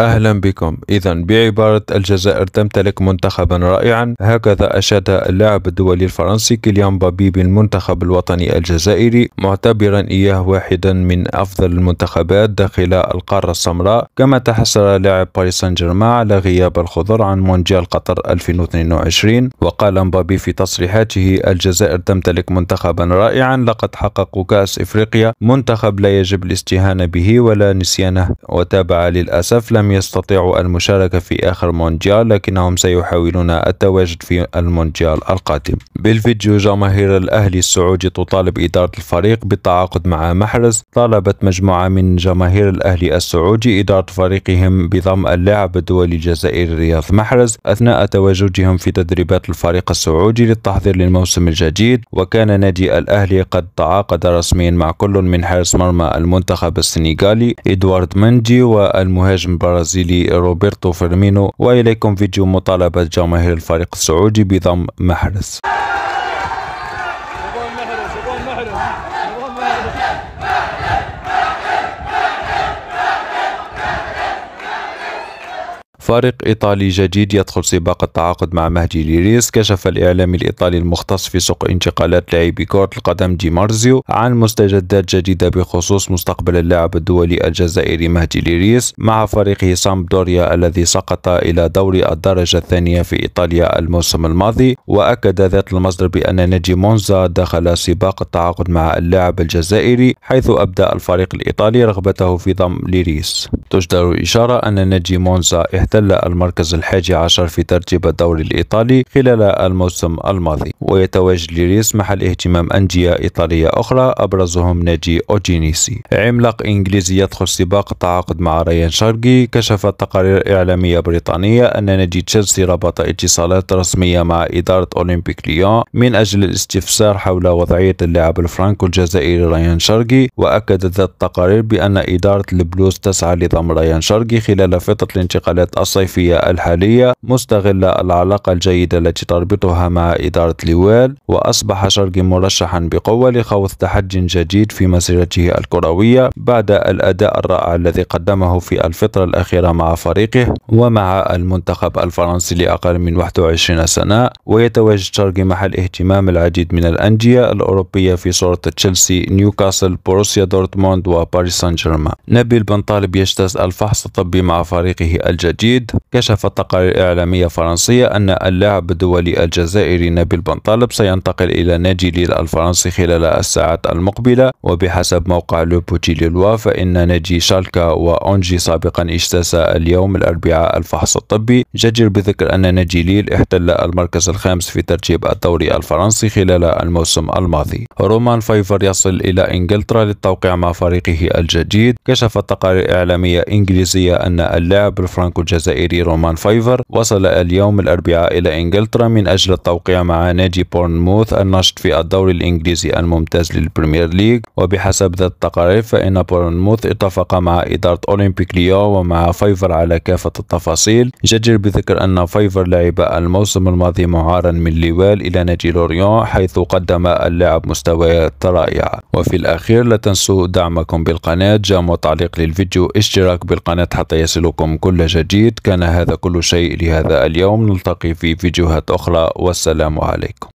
أهلا بكم إذا بعبارة الجزائر تمتلك منتخبا رائعا هكذا أشاد اللاعب الدولي الفرنسي كيليان بابي بالمنتخب الوطني الجزائري معتبرا إياه واحدا من أفضل المنتخبات داخل القارة السمراء كما تحسر لاعب باريس سان جيرمان على غياب الخضر عن مونديال قطر 2022 وقال مبابي في تصريحاته الجزائر تمتلك منتخبا رائعا لقد حققوا كأس إفريقيا منتخب لا يجب الاستهانة به ولا نسيانه وتابع للأسف لم لم يستطيعوا المشاركة في آخر مونديال لكنهم سيحاولون التواجد في المونديال القادم بالفيديو جماهير الأهلي السعودي تطالب إدارة الفريق بالتعاقد مع محرز طالبت مجموعة من جماهير الأهلي السعودي إدارة فريقهم بضم اللاعب الدولي الجزائري رياض محرز أثناء تواجدهم في تدريبات الفريق السعودي للتحضير للموسم الجديد وكان نادي الأهلي قد تعاقد رسميا مع كل من حارس مرمى المنتخب السنغالي إدوارد مندي والمهاجم برا البرازيلي روبرتو فيرمينو وإليكم فيديو مطالبة جماهير الفريق السعودي بضم محرز فارق إيطالي جديد يدخل سباق التعاقد مع مهدي ليريس كشف الإعلامي الإيطالي المختص في سوق انتقالات لاعبي كرة القدم دي مارزيو عن مستجدات جديدة بخصوص مستقبل اللاعب الدولي الجزائري مهدي ليريس مع فريقه سامبدوريا الذي سقط إلى دوري الدرجة الثانية في إيطاليا الموسم الماضي وأكد ذات المصدر بأن نادي مونزا دخل سباق التعاقد مع اللاعب الجزائري حيث أبدى الفريق الإيطالي رغبته في ضم ليريس تجدر إشارة أن نجي مونزا احتل المركز الحادي عشر في ترتيب الدوري الإيطالي خلال الموسم الماضي ويتواجد ليريس محل اهتمام أندية إيطالية أخرى أبرزهم نجي أوجينيسي عملاق إنجليزي يدخل سباق التعاقد مع ريان شرقي كشفت تقارير إعلامية بريطانية أن نجي تشيلسي ربط اتصالات رسمية مع إدارة أولمبيك ليون من أجل الاستفسار حول وضعية اللاعب الفرنكو الجزائري ريان شرقي وأكدت التقارير بأن إدارة البلوز تسعى لضع الأمرين شرقي خلال فترة الانتقالات الصيفية الحالية مستغلة العلاقة الجيدة التي تربطها مع إدارة لوال وأصبح شرقي مرشحا بقوة لخوض تحدي جديد في مسيرته الكروية بعد الأداء الرائع الذي قدمه في الفترة الأخيرة مع فريقه ومع المنتخب الفرنسي لأقل من 21 سنة ويتواجد شرقي محل اهتمام العديد من الأندية الأوروبية في صورة تشيلسي نيوكاسل بروسيا دورتموند وباريس سان جيرمان نبيل بن طالب يشتغل مركز الفحص الطبي مع فريقه الجديد كشفت تقارير إعلامية فرنسية أن اللاعب الدولي الجزائري نبيل بنطالب سينتقل إلى نادي ليل الفرنسي خلال الساعات المقبلة وبحسب موقع لوبوتي للوا فإن نادي شالكا وأونجي سابقا اجتاز اليوم الأربعاء الفحص الطبي جدير بذكر أن نادي ليل احتل المركز الخامس في ترتيب الدوري الفرنسي خلال الموسم الماضي رومان فايفر يصل إلى إنجلترا للتوقيع مع فريقه الجديد كشفت تقارير إعلامية إنجليزية أن اللاعب الفرنكو الجزائري رومان فايفر وصل اليوم الأربعاء إلى إنجلترا من أجل التوقيع مع نادي بورنموث النشط في الدوري الإنجليزي الممتاز للبريمير ليج وبحسب ذات التقارير فإن بورنموث اتفق مع إدارة أولمبيك ليو ومع فايفر على كافة التفاصيل جدير بذكر أن فايفر لعب الموسم الماضي معارا من ليوال إلى نادي لوريون حيث قدم اللاعب مستويات رائعة وفي الأخير لا تنسوا دعمكم بالقناة جام وتعليق للفيديو اشتراك بالقناة حتى يصلكم كل جديد كان هذا كل شيء لهذا اليوم نلتقي في فيديوهات أخرى والسلام عليكم